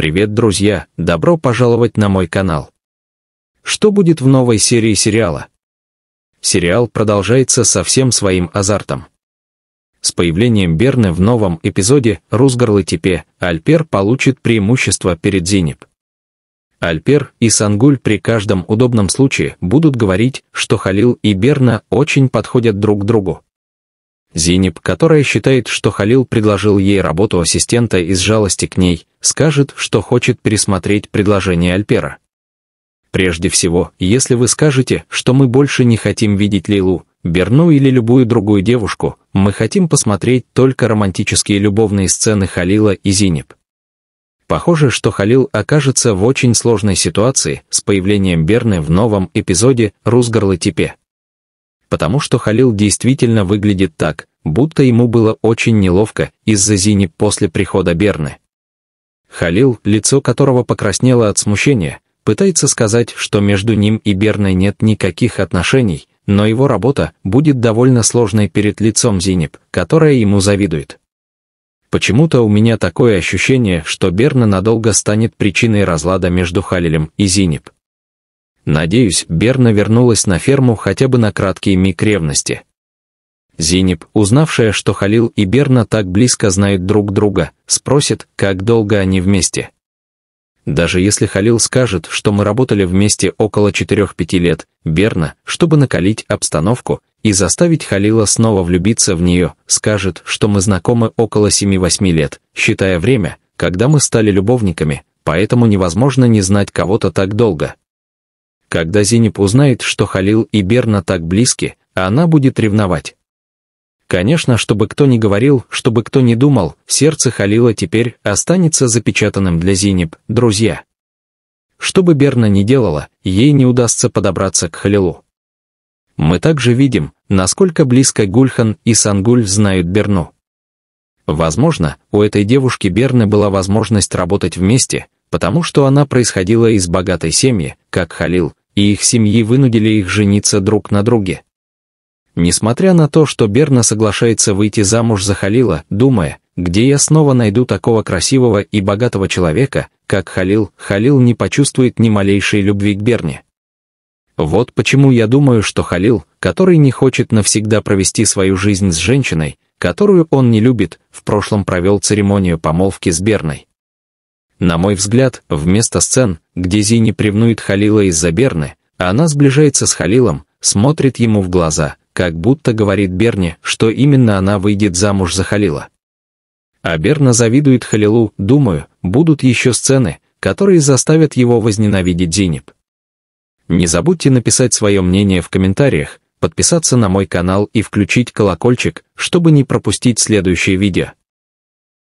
Привет, друзья! Добро пожаловать на мой канал. Что будет в новой серии сериала? Сериал продолжается со всем своим азартом. С появлением Берны в новом эпизоде Рузгорл и Альпер получит преимущество перед Зинеп. Альпер и Сангуль при каждом удобном случае будут говорить, что Халил и Берна очень подходят друг к другу. Зинеб, которая считает, что Халил предложил ей работу ассистента из жалости к ней, скажет, что хочет пересмотреть предложение Альпера. Прежде всего, если вы скажете, что мы больше не хотим видеть Лилу, Берну или любую другую девушку, мы хотим посмотреть только романтические любовные сцены Халила и Зинеб. Похоже, что Халил окажется в очень сложной ситуации с появлением Берны в новом эпизоде «Русгарлы Типе» потому что Халил действительно выглядит так, будто ему было очень неловко из-за Зини после прихода Берны. Халил, лицо которого покраснело от смущения, пытается сказать, что между ним и Берной нет никаких отношений, но его работа будет довольно сложной перед лицом Зинеб, которая ему завидует. Почему-то у меня такое ощущение, что Берна надолго станет причиной разлада между Халилем и Зинеб. Надеюсь, Берна вернулась на ферму хотя бы на краткий миг ревности. Зинеб, узнавшая, что Халил и Берна так близко знают друг друга, спросит, как долго они вместе. Даже если Халил скажет, что мы работали вместе около 4-5 лет, Берна, чтобы накалить обстановку и заставить Халила снова влюбиться в нее, скажет, что мы знакомы около 7-8 лет, считая время, когда мы стали любовниками, поэтому невозможно не знать кого-то так долго. Когда Зинеп узнает, что Халил и Берна так близки, она будет ревновать. Конечно, чтобы кто ни говорил, чтобы кто ни думал, сердце Халила теперь останется запечатанным для Зинеп, друзья. Что бы Берна ни делала, ей не удастся подобраться к Халилу. Мы также видим, насколько близко Гульхан и Сангуль знают Берну. Возможно, у этой девушки Берны была возможность работать вместе, потому что она происходила из богатой семьи, как Халил, и их семьи вынудили их жениться друг на друге. Несмотря на то, что Берна соглашается выйти замуж за Халила, думая, где я снова найду такого красивого и богатого человека, как Халил, Халил не почувствует ни малейшей любви к Берне. Вот почему я думаю, что Халил, который не хочет навсегда провести свою жизнь с женщиной, которую он не любит, в прошлом провел церемонию помолвки с Берной. На мой взгляд, вместо сцен, где Зини привнует Халила из-за Берны, она сближается с Халилом, смотрит ему в глаза, как будто говорит Берне, что именно она выйдет замуж за Халила. А Берна завидует Халилу, думаю, будут еще сцены, которые заставят его возненавидеть Зиниб. Не забудьте написать свое мнение в комментариях, подписаться на мой канал и включить колокольчик, чтобы не пропустить следующее видео.